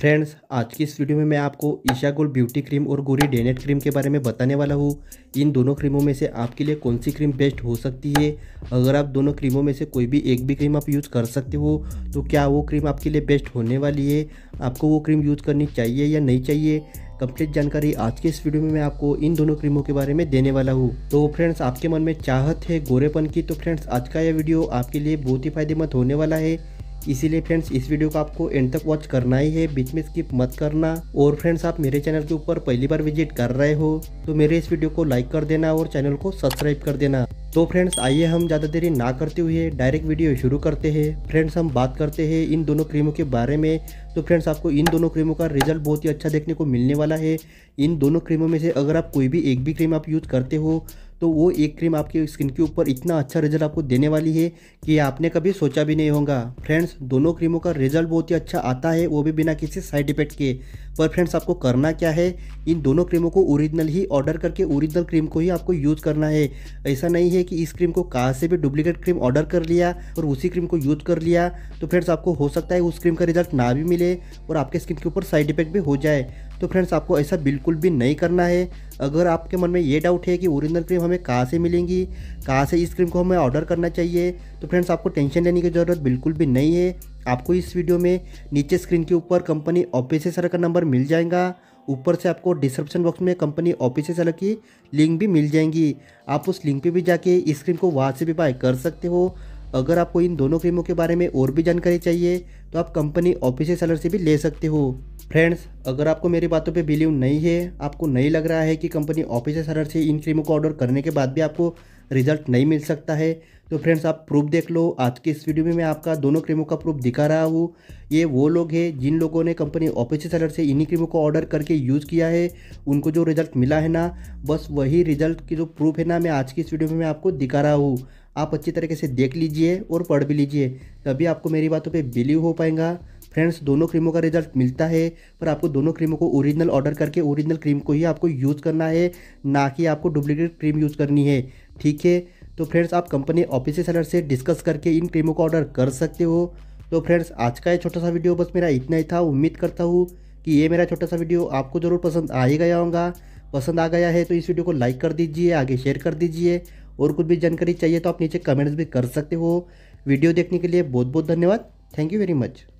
friends आज की इस वीडियो में मैं आपको ईशा गोल्ड ब्यूटी क्रीम और गोरी डेनेट क्रीम के बारे में बताने वाला हूँ इन दोनों क्रीमों में से आपके लिए कौन सी क्रीम बेस्ट हो सकती है अगर आप दोनों क्रीमों में से कोई भी एक भी क्रीम आप यूज़ कर सकते हो तो क्या वो क्रीम आपके लिए बेस्ट होने वाली है आपको वो क्रीम यूज़ करनी चाहिए या नहीं चाहिए कंप्लीट जानकारी आज के इस वीडियो में मैं आपको इन दोनों क्रीमों के बारे में देने वाला हूँ तो फ्रेंड्स आपके मन में चाहत है गोरेपन की तो फ्रेंड्स आज का यह वीडियो आपके लिए बहुत ही फायदेमंद होने वाला है इसीलिए फ्रेंड्स इस वीडियो को आपको एंड तक वॉच करना ही है बीच में स्किप मत करना और फ्रेंड्स आप मेरे चैनल के ऊपर पहली बार विजिट कर रहे हो तो मेरे इस वीडियो को लाइक कर देना और चैनल को सब्सक्राइब कर देना तो फ्रेंड्स आइए हम ज़्यादा देरी ना करते हुए डायरेक्ट वीडियो शुरू करते हैं फ्रेंड्स हम बात करते हैं इन दोनों क्रीमों के बारे में तो फ्रेंड्स आपको इन दोनों क्रीमों का रिजल्ट बहुत ही अच्छा देखने को मिलने वाला है इन दोनों क्रीमों में से अगर आप कोई भी एक भी क्रीम आप यूज़ करते हो तो वो एक क्रीम आपके स्किन के ऊपर इतना अच्छा रिजल्ट आपको देने वाली है कि आपने कभी सोचा भी नहीं होगा फ्रेंड्स दोनों क्रीमों का रिजल्ट बहुत ही अच्छा आता है वो भी बिना किसी साइड इफेक्ट के पर फ्रेंड्स आपको करना क्या है इन दोनों क्रीमों को ओरिजिनल ही ऑर्डर करके ओरिजिनल क्रीम को ही आपको यूज़ करना है ऐसा नहीं है कि इस क्रीम को कहाँ से भी डुप्लीकेट क्रीम ऑर्डर कर लिया और उसी क्रीम को यूज़ कर लिया तो फ्रेंड्स आपको हो सकता है उस क्रीम का रिजल्ट ना भी मिले और आपके स्किन के ऊपर साइड इफेक्ट भी हो जाए तो फ्रेंड्स आपको ऐसा बिल्कुल भी नहीं करना है अगर आपके मन में ये डाउट है कि ओरिजिनल क्रीम हमें कहाँ से मिलेंगी कहाँ से इस क्रीम को हमें ऑर्डर करना चाहिए तो फ्रेंड्स आपको टेंशन लेने की ज़रूरत बिल्कुल भी नहीं है आपको इस वीडियो में नीचे स्क्रीन के ऊपर कंपनी ऑफिस सर का नंबर मिल जाएगा ऊपर से आपको डिस्क्रिप्शन बॉक्स में कंपनी ऑफिस सर की लिंक भी मिल जाएंगी आप उस लिंक पे भी जाके इस क्रीम को वहाँ से भी बाय कर सकते हो अगर आपको इन दोनों क्रीमों के बारे में और भी जानकारी चाहिए तो आप कंपनी ऑफिस सेलर से भी ले सकते हो फ्रेंड्स अगर आपको मेरी बातों पे बिलीव नहीं है आपको नहीं लग रहा है कि कंपनी ऑफिस सेलर से इन क्रीमों को ऑर्डर करने के बाद भी आपको रिजल्ट नहीं मिल सकता है तो फ्रेंड्स आप प्रूफ देख लो आज के इस वीडियो में मैं आपका दोनों क्रीमों का प्रूफ दिखा रहा हूँ ये वो लोग हैं जिन लोगों ने कंपनी ऑफिसी सेलर से इन्हीं क्रीमों को ऑर्डर करके यूज़ किया है उनको जो रिजल्ट मिला है ना बस वही रिजल्ट की जो प्रूफ है ना मैं आज की इस वीडियो में मैं आपको दिखा रहा हूँ आप अच्छी तरीके से देख लीजिए और पढ़ भी लीजिए तभी आपको मेरी बातों पर बिलीव हो पाएगा फ्रेंड्स दोनों क्रीमों का रिजल्ट मिलता है पर आपको दोनों क्रीमों को ओरिजिनल ऑर्डर करके ओरिजिनल क्रीम को ही आपको यूज़ करना है ना कि आपको डुप्लीकेट क्रीम यूज़ करनी है ठीक है तो फ्रेंड्स आप कंपनी ऑफिस सेलर से डिस्कस करके इन क्रीमों का ऑर्डर कर सकते हो तो फ्रेंड्स आज का ये छोटा सा वीडियो बस मेरा इतना ही था उम्मीद करता हूँ कि ये मेरा छोटा सा वीडियो आपको ज़रूर पसंद आ ही गया होगा पसंद आ गया है तो इस वीडियो को लाइक कर दीजिए आगे शेयर कर दीजिए और कुछ भी जानकारी चाहिए तो आप नीचे कमेंट्स भी कर सकते हो वीडियो देखने के लिए बहुत बहुत धन्यवाद थैंक यू वेरी मच